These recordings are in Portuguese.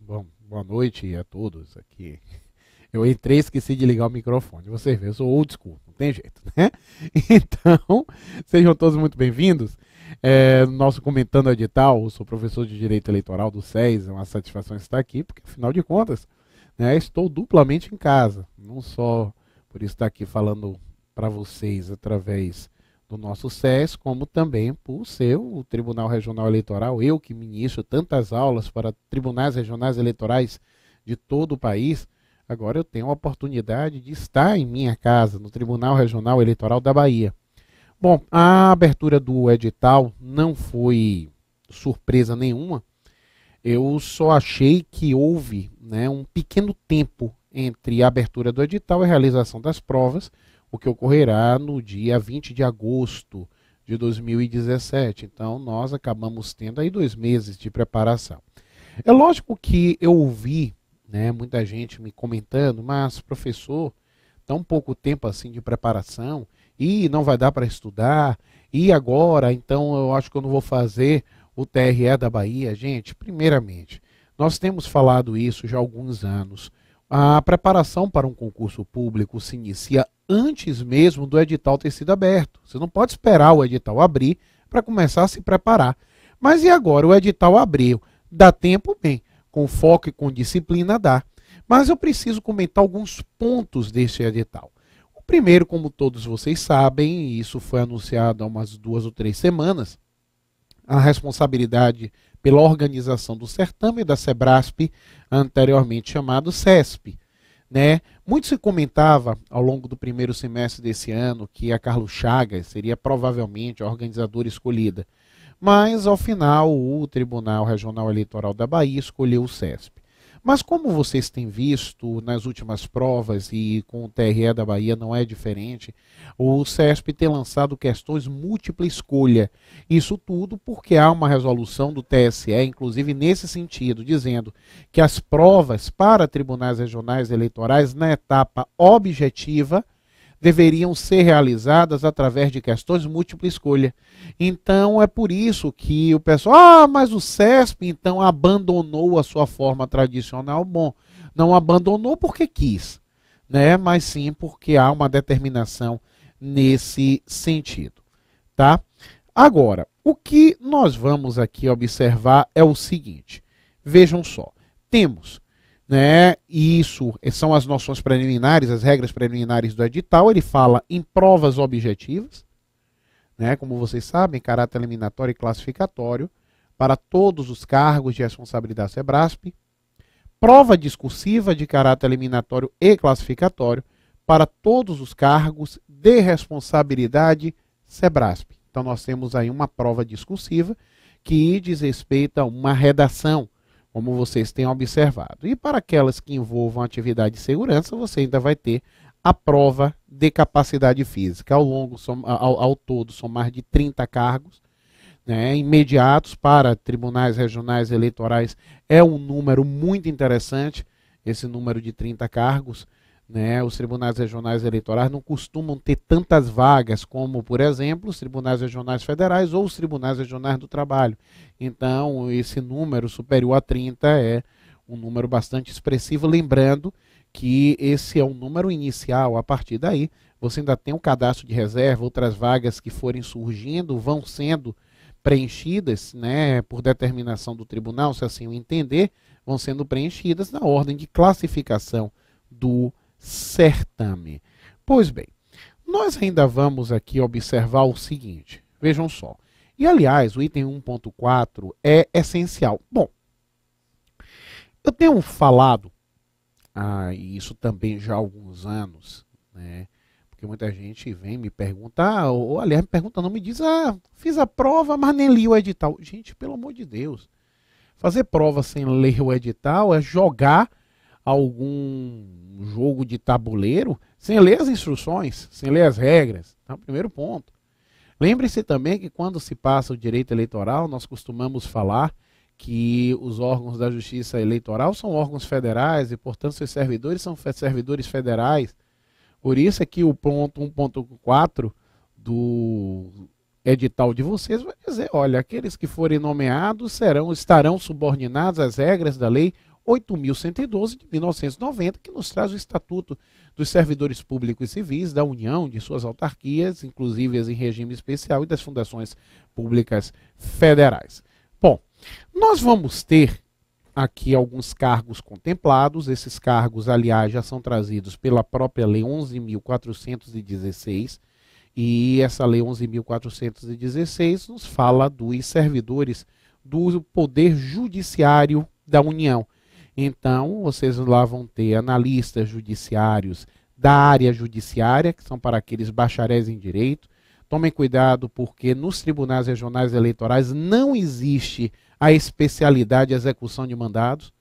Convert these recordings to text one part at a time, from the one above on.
Bom, boa noite a todos aqui. Eu entrei e esqueci de ligar o microfone. Você vê, eu sou old school, não tem jeito, né? Então, sejam todos muito bem-vindos. É, nosso Comentando Edital, eu sou professor de Direito Eleitoral do SES, é uma satisfação estar aqui, porque afinal de contas, né, estou duplamente em casa. Não só por estar aqui falando para vocês através do nosso SES, como também por ser o Tribunal Regional Eleitoral, eu que ministro tantas aulas para tribunais regionais eleitorais de todo o país, agora eu tenho a oportunidade de estar em minha casa, no Tribunal Regional Eleitoral da Bahia. Bom, a abertura do edital não foi surpresa nenhuma. Eu só achei que houve né, um pequeno tempo entre a abertura do edital e a realização das provas, o que ocorrerá no dia 20 de agosto de 2017. Então, nós acabamos tendo aí dois meses de preparação. É lógico que eu ouvi né, muita gente me comentando, mas professor, tão tá pouco tempo assim de preparação e não vai dar para estudar e agora, então eu acho que eu não vou fazer o TRE da Bahia, gente. Primeiramente, nós temos falado isso já há alguns anos. A preparação para um concurso público se inicia antes mesmo do edital ter sido aberto. Você não pode esperar o edital abrir para começar a se preparar. Mas e agora? O edital abriu. Dá tempo? Bem, com foco e com disciplina dá. Mas eu preciso comentar alguns pontos deste edital. O primeiro, como todos vocês sabem, e isso foi anunciado há umas duas ou três semanas, a responsabilidade pela organização do certame da Sebrasp, anteriormente chamado CESP. Né? Muito se comentava ao longo do primeiro semestre desse ano que a Carlos Chagas seria provavelmente a organizadora escolhida, mas ao final o Tribunal Regional Eleitoral da Bahia escolheu o CESP. Mas como vocês têm visto nas últimas provas e com o TRE da Bahia não é diferente, o CESP tem lançado questões múltipla escolha. Isso tudo porque há uma resolução do TSE, inclusive nesse sentido, dizendo que as provas para tribunais regionais eleitorais na etapa objetiva deveriam ser realizadas através de questões de múltipla escolha. Então é por isso que o pessoal, ah, mas o CESP então abandonou a sua forma tradicional. Bom, não abandonou porque quis, né? Mas sim porque há uma determinação nesse sentido, tá? Agora, o que nós vamos aqui observar é o seguinte. Vejam só, temos né? Isso eh, são as noções preliminares, as regras preliminares do edital. Ele fala em provas objetivas, né? Como vocês sabem, caráter eliminatório e classificatório para todos os cargos de responsabilidade Sebrasp. Prova discursiva de caráter eliminatório e classificatório para todos os cargos de responsabilidade Sebrasp. Então nós temos aí uma prova discursiva que diz respeito a uma redação como vocês têm observado. E para aquelas que envolvam atividade de segurança, você ainda vai ter a prova de capacidade física. Ao longo, ao, ao todo, são mais de 30 cargos né, imediatos para tribunais regionais eleitorais. É um número muito interessante, esse número de 30 cargos. Né? Os tribunais regionais eleitorais não costumam ter tantas vagas como, por exemplo, os tribunais regionais federais ou os tribunais regionais do trabalho. Então, esse número superior a 30 é um número bastante expressivo, lembrando que esse é um número inicial, a partir daí você ainda tem um cadastro de reserva, outras vagas que forem surgindo vão sendo preenchidas, né, por determinação do tribunal, se assim o entender, vão sendo preenchidas na ordem de classificação do certame. Pois bem, nós ainda vamos aqui observar o seguinte, vejam só. E aliás, o item 1.4 é essencial. Bom, eu tenho falado, ah, isso também já há alguns anos, né? Porque muita gente vem me perguntar, ah, ou aliás, me pergunta, não me diz, ah, fiz a prova, mas nem li o edital. Gente, pelo amor de Deus. Fazer prova sem ler o edital é jogar algum jogo de tabuleiro sem ler as instruções, sem ler as regras. é o primeiro ponto. Lembre-se também que quando se passa o direito eleitoral, nós costumamos falar que os órgãos da justiça eleitoral são órgãos federais e, portanto, seus servidores são servidores federais. Por isso é que o ponto 1.4 do edital de vocês vai dizer, olha, aqueles que forem nomeados serão estarão subordinados às regras da lei 8.112 de 1990, que nos traz o Estatuto dos Servidores Públicos e Civis da União, de suas autarquias, inclusive as em regime especial, e das fundações públicas federais. Bom, nós vamos ter aqui alguns cargos contemplados. Esses cargos, aliás, já são trazidos pela própria Lei 11.416. E essa Lei 11.416 nos fala dos servidores do Poder Judiciário da União. Então, vocês lá vão ter analistas judiciários da área judiciária, que são para aqueles bacharéis em direito. Tomem cuidado, porque nos tribunais regionais eleitorais não existe a especialidade de execução de mandados.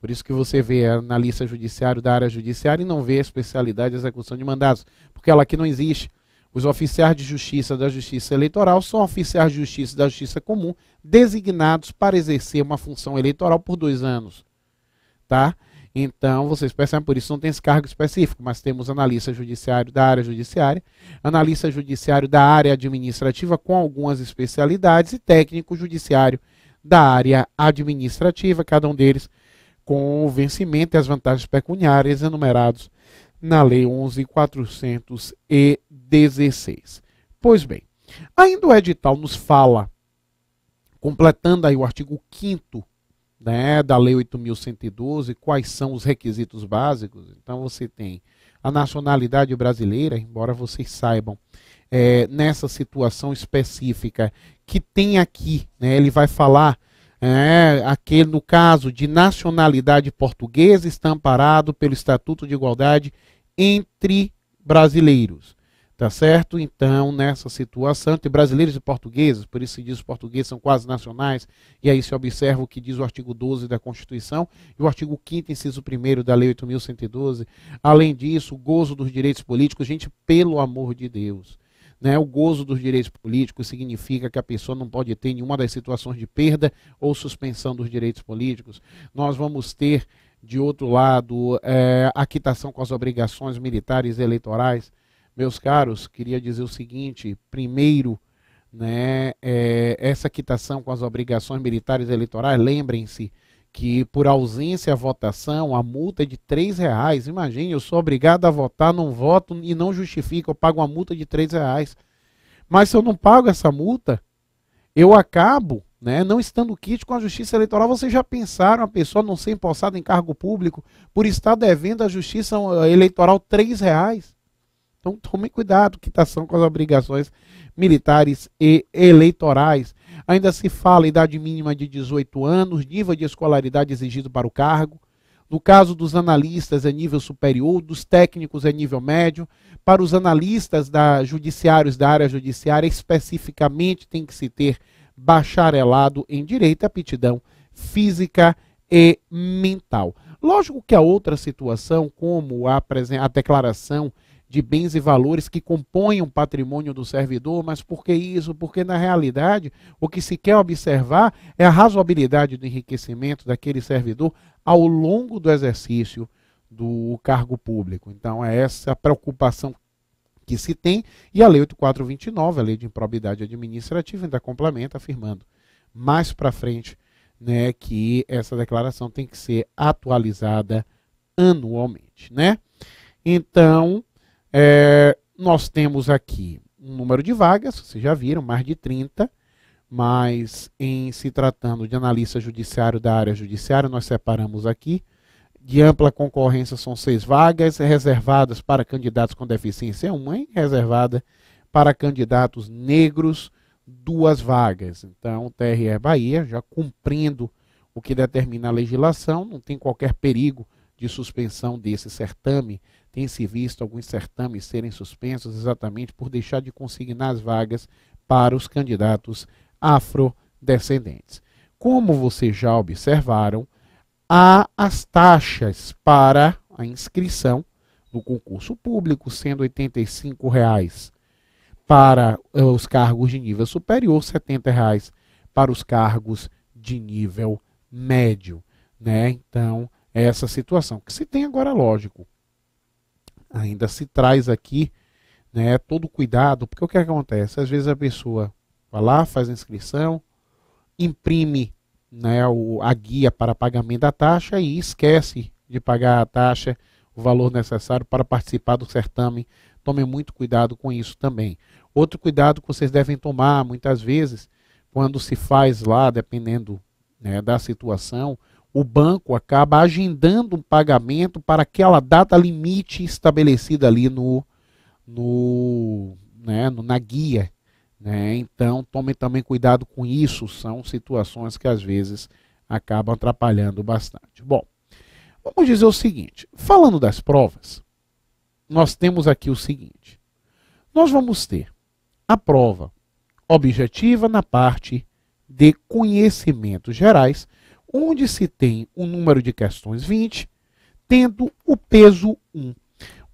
Por isso que você vê analista judiciário da área judiciária e não vê a especialidade de execução de mandados, porque ela aqui não existe. Os oficiais de justiça da justiça eleitoral são oficiais de justiça da justiça comum designados para exercer uma função eleitoral por dois anos tá? Então, vocês percebem, por isso não tem esse cargo específico, mas temos analista judiciário da área judiciária, analista judiciário da área administrativa com algumas especialidades e técnico judiciário da área administrativa, cada um deles com o vencimento e as vantagens pecuniárias enumerados na Lei 11.416. Pois bem, ainda o edital nos fala, completando aí o artigo 5 né, da Lei 8.112, quais são os requisitos básicos. Então, você tem a nacionalidade brasileira, embora vocês saibam, é, nessa situação específica que tem aqui, né, ele vai falar. É, aquele no caso de nacionalidade portuguesa está amparado pelo Estatuto de Igualdade entre brasileiros. Tá certo? Então, nessa situação, entre brasileiros e portugueses, por isso se diz os portugueses são quase nacionais, e aí se observa o que diz o artigo 12 da Constituição e o artigo 5 inciso 1 da Lei 8.112. Além disso, o gozo dos direitos políticos, gente, pelo amor de Deus. Né? O gozo dos direitos políticos significa que a pessoa não pode ter nenhuma das situações de perda ou suspensão dos direitos políticos. Nós vamos ter, de outro lado, é, a quitação com as obrigações militares e eleitorais meus caros, queria dizer o seguinte: primeiro, né, é, essa quitação com as obrigações militares eleitorais, lembrem-se que por ausência à votação, a multa é de R$ reais. Imagine, eu sou obrigado a votar, não voto e não justifico, eu pago uma multa de R$ reais. Mas se eu não pago essa multa, eu acabo né, não estando quite com a justiça eleitoral. Vocês já pensaram a pessoa não ser empossada em cargo público por estar devendo à justiça eh, eleitoral R$ reais? Então tome cuidado que tá são com as obrigações militares e eleitorais. Ainda se fala idade mínima de 18 anos, nível de escolaridade exigido para o cargo. No caso dos analistas é nível superior, dos técnicos é nível médio. Para os analistas da judiciários da área judiciária, especificamente tem que se ter bacharelado em direito, aptidão física e mental. Lógico que a outra situação, como a, a declaração de bens e valores que compõem o patrimônio do servidor, mas por que isso? Porque, na realidade, o que se quer observar é a razoabilidade do enriquecimento daquele servidor ao longo do exercício do cargo público. Então, é essa preocupação que se tem, e a Lei 8429, a Lei de Improbidade Administrativa, ainda complementa, afirmando mais para frente né, que essa declaração tem que ser atualizada anualmente. Né? Então, é, nós temos aqui um número de vagas, vocês já viram, mais de 30, mas em se tratando de analista judiciário da área judiciária, nós separamos aqui. De ampla concorrência são seis vagas, reservadas para candidatos com deficiência é uma, hein? reservada para candidatos negros, duas vagas. Então, TRE é Bahia, já cumprindo o que determina a legislação, não tem qualquer perigo de suspensão desse certame tem-se visto alguns certames serem suspensos exatamente por deixar de consignar as vagas para os candidatos afrodescendentes. Como vocês já observaram, há as taxas para a inscrição no concurso público, sendo R$ 85,00 para eh, os cargos de nível superior, R$ 70,00 para os cargos de nível médio. Né? Então, é essa situação que se tem agora, lógico, ainda se traz aqui né, todo cuidado, porque o é que acontece? Às vezes a pessoa vai lá, faz a inscrição, imprime né, o, a guia para pagamento da taxa e esquece de pagar a taxa, o valor necessário para participar do certame. tome muito cuidado com isso também. Outro cuidado que vocês devem tomar, muitas vezes, quando se faz lá, dependendo né, da situação, o banco acaba agendando um pagamento para aquela data limite estabelecida ali no, no, né, no na guia. Né? Então, tomem também cuidado com isso, são situações que às vezes acabam atrapalhando bastante. Bom, vamos dizer o seguinte: falando das provas, nós temos aqui o seguinte: nós vamos ter a prova objetiva na parte de conhecimentos gerais onde se tem o um número de questões 20, tendo o peso 1.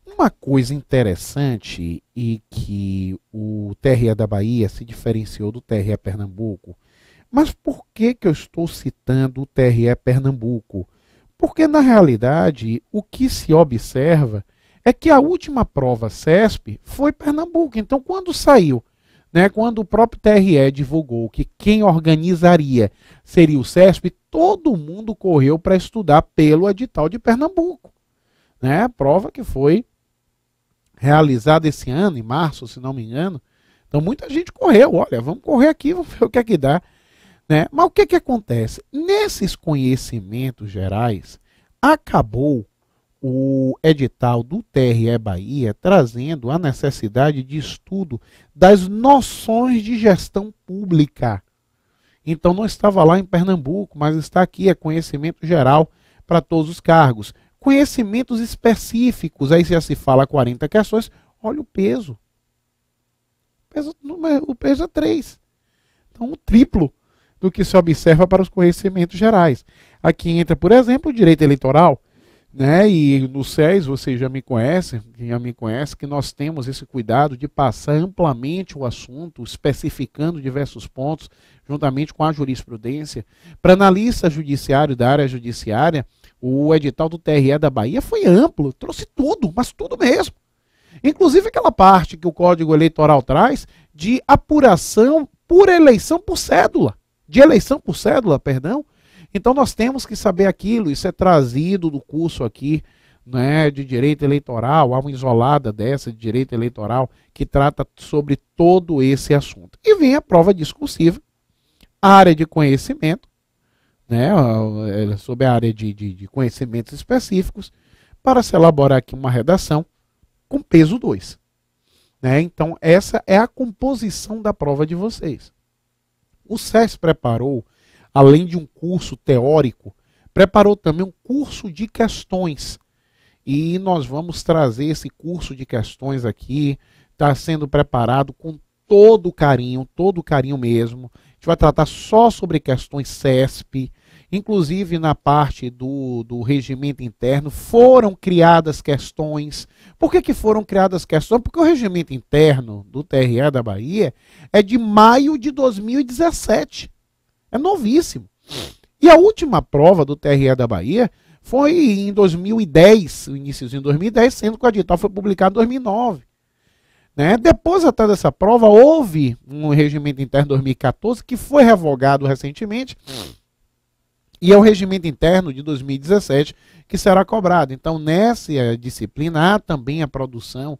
Uma coisa interessante e que o TRE da Bahia se diferenciou do TRE Pernambuco. Mas por que, que eu estou citando o TRE Pernambuco? Porque, na realidade, o que se observa é que a última prova CESP foi Pernambuco. Então, quando saiu né? Quando o próprio TRE divulgou que quem organizaria seria o CESP, todo mundo correu para estudar pelo edital de Pernambuco. Né? A prova que foi realizada esse ano, em março, se não me engano. Então muita gente correu, olha, vamos correr aqui, vamos ver o que é que dá. Né? Mas o que, é que acontece? Nesses conhecimentos gerais, acabou o edital do TRE Bahia trazendo a necessidade de estudo das noções de gestão pública. Então não estava lá em Pernambuco, mas está aqui, é conhecimento geral para todos os cargos. Conhecimentos específicos, aí já se fala 40 questões, olha o peso. O peso, o peso é 3. Então, o triplo do que se observa para os conhecimentos gerais. Aqui entra, por exemplo, o direito eleitoral, né? E no SES, vocês já me conhecem, já me conhece que nós temos esse cuidado de passar amplamente o assunto, especificando diversos pontos, juntamente com a jurisprudência. Para analista judiciário da área judiciária, o edital do TRE da Bahia foi amplo, trouxe tudo, mas tudo mesmo. Inclusive aquela parte que o Código Eleitoral traz de apuração por eleição por cédula, de eleição por cédula, perdão, então nós temos que saber aquilo, isso é trazido do curso aqui né, de direito eleitoral, há uma isolada dessa de direito eleitoral que trata sobre todo esse assunto. E vem a prova discursiva, área de conhecimento, né, é, sobre a área de, de, de conhecimentos específicos, para se elaborar aqui uma redação com peso 2. Né? Então, essa é a composição da prova de vocês. O SES preparou além de um curso teórico, preparou também um curso de questões. E nós vamos trazer esse curso de questões aqui, está sendo preparado com todo carinho, todo carinho mesmo. A gente vai tratar só sobre questões CESP, inclusive na parte do, do regimento interno, foram criadas questões. Por que, que foram criadas questões? Porque o regimento interno do TRE da Bahia é de maio de 2017. É novíssimo. E a última prova do TRE da Bahia foi em 2010, o iníciozinho de 2010, sendo que o edital foi publicado em 2009. Né? Depois até dessa prova, houve um regimento interno 2014 que foi revogado recentemente. E é o regimento interno de 2017 que será cobrado. Então, nessa disciplina, há também a produção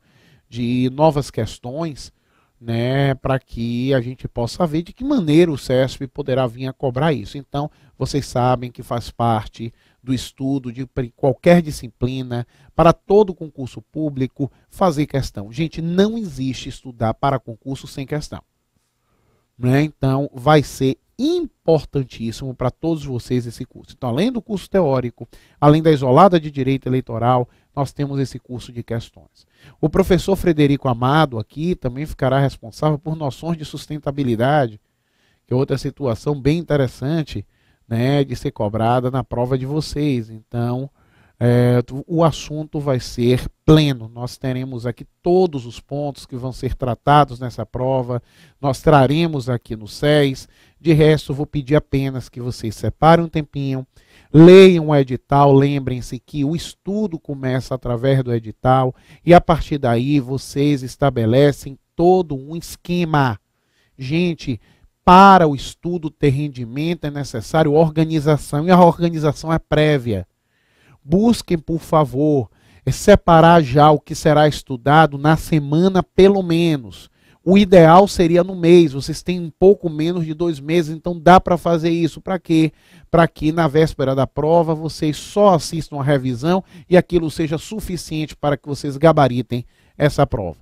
de novas questões né, para que a gente possa ver de que maneira o CESP poderá vir a cobrar isso. Então, vocês sabem que faz parte do estudo de qualquer disciplina, para todo concurso público, fazer questão. Gente, não existe estudar para concurso sem questão. Né? Então, vai ser importantíssimo para todos vocês esse curso. Então, além do curso teórico, além da isolada de direito eleitoral, nós temos esse curso de questões. O professor Frederico Amado aqui também ficará responsável por noções de sustentabilidade, que é outra situação bem interessante né, de ser cobrada na prova de vocês. Então, é, o assunto vai ser pleno. Nós teremos aqui todos os pontos que vão ser tratados nessa prova, nós traremos aqui no SES. De resto, eu vou pedir apenas que vocês separem um tempinho Leiam o edital, lembrem-se que o estudo começa através do edital e a partir daí vocês estabelecem todo um esquema. Gente, para o estudo ter rendimento é necessário organização e a organização é prévia. Busquem, por favor, separar já o que será estudado na semana, pelo menos. O ideal seria no mês, vocês têm um pouco menos de dois meses, então dá para fazer isso. Para quê? Para que na véspera da prova vocês só assistam a revisão e aquilo seja suficiente para que vocês gabaritem essa prova.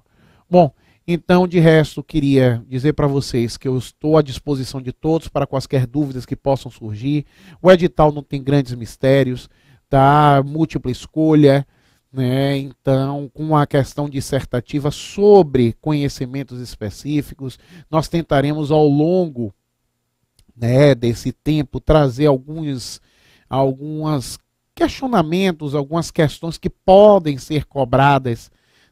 Bom, então de resto, queria dizer para vocês que eu estou à disposição de todos para quaisquer dúvidas que possam surgir. O edital não tem grandes mistérios, tá? Múltipla escolha né? Então, com a questão dissertativa sobre conhecimentos específicos, nós tentaremos ao longo né, desse tempo trazer alguns algumas questionamentos, algumas questões que podem ser cobradas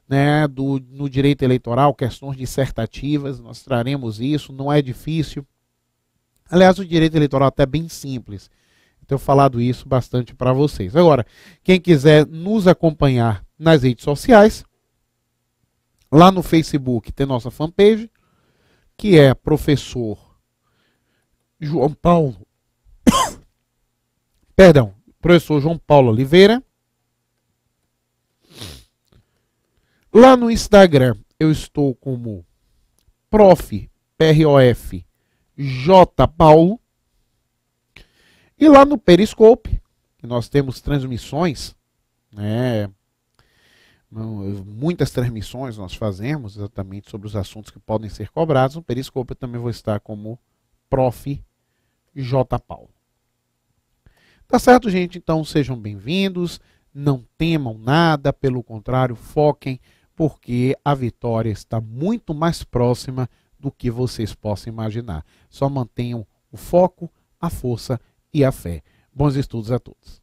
né, do, no direito eleitoral, questões dissertativas, nós traremos isso, não é difícil. Aliás, o direito eleitoral é até bem simples. Tenho falado isso bastante para vocês. Agora, quem quiser nos acompanhar nas redes sociais, lá no Facebook tem nossa fanpage, que é professor João Paulo. Perdão, professor João Paulo Oliveira. Lá no Instagram eu estou como prof, P-R-O-F, J Paulo. E lá no Periscope, nós temos transmissões, né, muitas transmissões nós fazemos exatamente sobre os assuntos que podem ser cobrados. No Periscope eu também vou estar como Prof. J. Paulo. Tá certo, gente? Então sejam bem-vindos, não temam nada, pelo contrário, foquem, porque a vitória está muito mais próxima do que vocês possam imaginar. Só mantenham o foco, a força e e a fé. Bons estudos a todos.